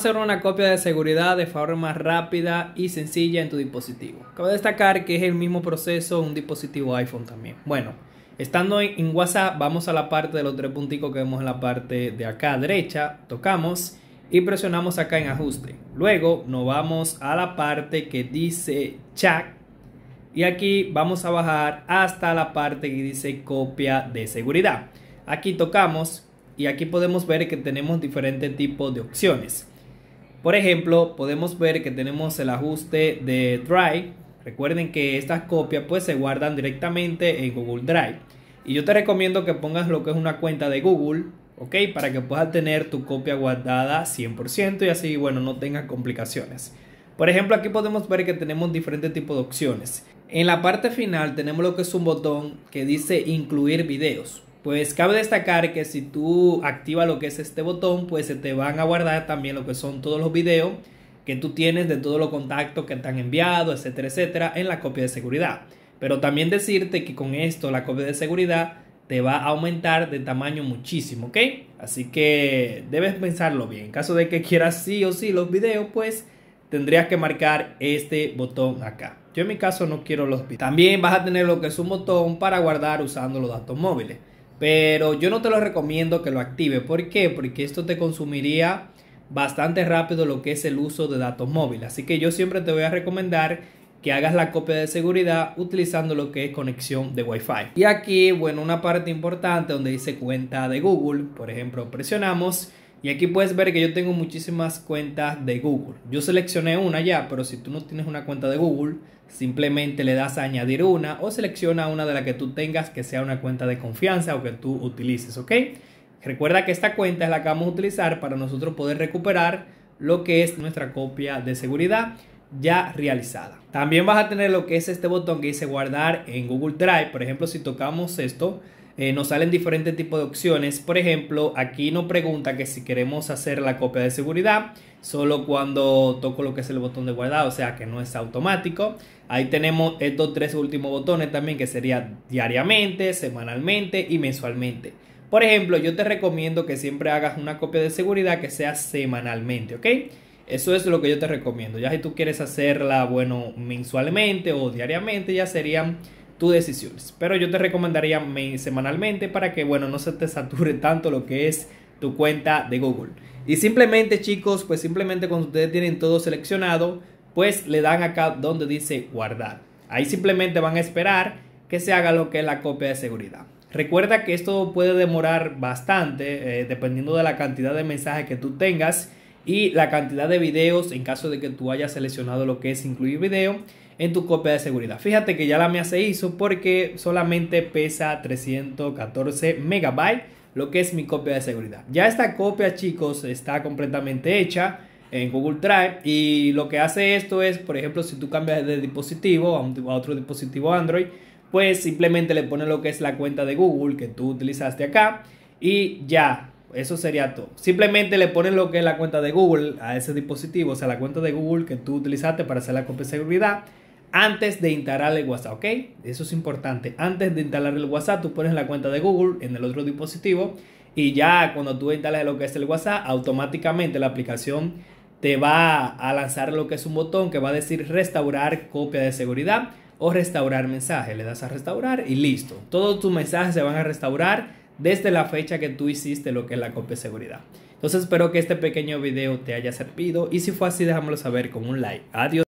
hacer una copia de seguridad de forma rápida y sencilla en tu dispositivo. Cabe destacar que es el mismo proceso un dispositivo iPhone también. Bueno, estando en WhatsApp, vamos a la parte de los tres puntitos que vemos en la parte de acá derecha, tocamos y presionamos acá en ajuste. Luego nos vamos a la parte que dice chat y aquí vamos a bajar hasta la parte que dice copia de seguridad. Aquí tocamos y aquí podemos ver que tenemos diferentes tipos de opciones. Por ejemplo, podemos ver que tenemos el ajuste de Drive. Recuerden que estas copias pues se guardan directamente en Google Drive. Y yo te recomiendo que pongas lo que es una cuenta de Google, ¿ok? Para que puedas tener tu copia guardada 100% y así, bueno, no tengas complicaciones. Por ejemplo, aquí podemos ver que tenemos diferentes tipos de opciones. En la parte final tenemos lo que es un botón que dice incluir videos. Pues cabe destacar que si tú activas lo que es este botón, pues se te van a guardar también lo que son todos los videos que tú tienes de todos los contactos que te han enviado, etcétera, etcétera, en la copia de seguridad. Pero también decirte que con esto la copia de seguridad te va a aumentar de tamaño muchísimo, ¿ok? Así que debes pensarlo bien. En caso de que quieras sí o sí los videos, pues tendrías que marcar este botón acá. Yo en mi caso no quiero los videos. También vas a tener lo que es un botón para guardar usando los datos móviles. Pero yo no te lo recomiendo que lo active. ¿Por qué? Porque esto te consumiría bastante rápido lo que es el uso de datos móviles. Así que yo siempre te voy a recomendar que hagas la copia de seguridad utilizando lo que es conexión de Wi-Fi. Y aquí, bueno, una parte importante donde dice cuenta de Google, por ejemplo, presionamos y aquí puedes ver que yo tengo muchísimas cuentas de Google. Yo seleccioné una ya, pero si tú no tienes una cuenta de Google, simplemente le das a añadir una o selecciona una de la que tú tengas que sea una cuenta de confianza o que tú utilices, ¿ok? Recuerda que esta cuenta es la que vamos a utilizar para nosotros poder recuperar lo que es nuestra copia de seguridad ya realizada. También vas a tener lo que es este botón que dice guardar en Google Drive. Por ejemplo, si tocamos esto, eh, nos salen diferentes tipos de opciones. Por ejemplo, aquí nos pregunta que si queremos hacer la copia de seguridad solo cuando toco lo que es el botón de guardado, o sea que no es automático. Ahí tenemos estos tres últimos botones también que sería diariamente, semanalmente y mensualmente. Por ejemplo, yo te recomiendo que siempre hagas una copia de seguridad que sea semanalmente, ¿ok? Eso es lo que yo te recomiendo. Ya si tú quieres hacerla, bueno, mensualmente o diariamente, ya serían tus decisiones. Pero yo te recomendaría semanalmente para que, bueno, no se te sature tanto lo que es tu cuenta de Google. Y simplemente, chicos, pues simplemente cuando ustedes tienen todo seleccionado, pues le dan acá donde dice guardar. Ahí simplemente van a esperar que se haga lo que es la copia de seguridad. Recuerda que esto puede demorar bastante eh, dependiendo de la cantidad de mensajes que tú tengas y la cantidad de videos en caso de que tú hayas seleccionado lo que es incluir video en tu copia de seguridad. Fíjate que ya la mía se hizo porque solamente pesa 314 megabytes lo que es mi copia de seguridad. Ya esta copia chicos está completamente hecha en Google Drive y lo que hace esto es, por ejemplo, si tú cambias de dispositivo a, a otro dispositivo Android, pues simplemente le pones lo que es la cuenta de Google que tú utilizaste acá y ya eso sería todo. Simplemente le pones lo que es la cuenta de Google a ese dispositivo, o sea, la cuenta de Google que tú utilizaste para hacer la copia de seguridad antes de instalar el WhatsApp, ¿ok? Eso es importante. Antes de instalar el WhatsApp, tú pones la cuenta de Google en el otro dispositivo y ya cuando tú instales lo que es el WhatsApp, automáticamente la aplicación te va a lanzar lo que es un botón que va a decir restaurar copia de seguridad o restaurar mensaje. Le das a restaurar y listo. Todos tus mensajes se van a restaurar desde la fecha que tú hiciste lo que es la copia de seguridad. Entonces espero que este pequeño video te haya servido y si fue así déjamelo saber con un like. Adiós.